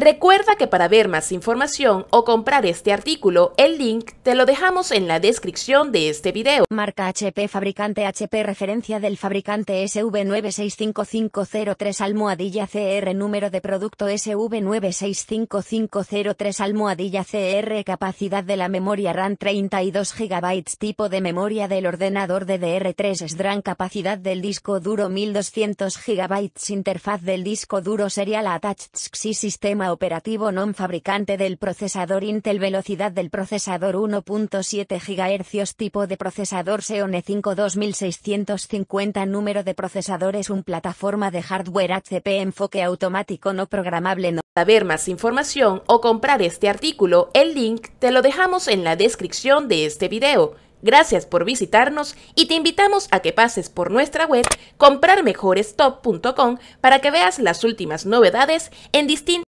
Recuerda que para ver más información o comprar este artículo, el link te lo dejamos en la descripción de este video. Marca HP Fabricante HP Referencia del fabricante SV965503 Almohadilla CR Número de producto SV965503 Almohadilla CR Capacidad de la memoria RAM 32 GB Tipo de memoria del ordenador DDR3 SDRAM Capacidad del disco duro 1200 GB Interfaz del disco duro Serial Attached XI Sistema operativo non fabricante del procesador Intel velocidad del procesador 1.7 GHz tipo de procesador Xeon 5 e 2650 número de procesadores un plataforma de hardware HP enfoque automático no programable no. Para ver más información o comprar este artículo, el link te lo dejamos en la descripción de este video. Gracias por visitarnos y te invitamos a que pases por nuestra web comprarmejorestop.com para que veas las últimas novedades en distintos